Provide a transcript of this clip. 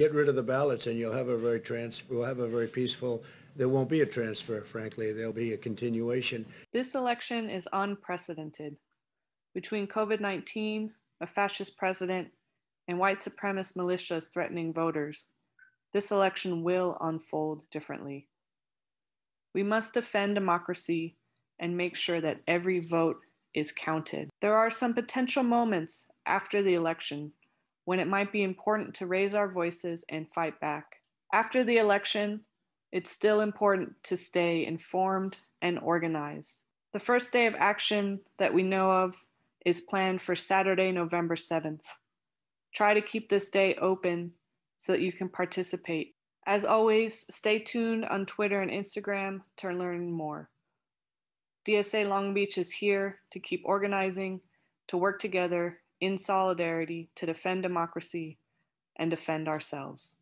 get rid of the ballots and you'll have a very trans, we'll have a very peaceful, there won't be a transfer, frankly. There'll be a continuation. This election is unprecedented. Between COVID 19, a fascist president, and white supremacist militias threatening voters, this election will unfold differently. We must defend democracy and make sure that every vote is counted. There are some potential moments after the election when it might be important to raise our voices and fight back. After the election, it's still important to stay informed and organized. The first day of action that we know of is planned for Saturday, November 7th. Try to keep this day open so that you can participate. As always, stay tuned on Twitter and Instagram to learn more. DSA Long Beach is here to keep organizing, to work together, in solidarity to defend democracy and defend ourselves.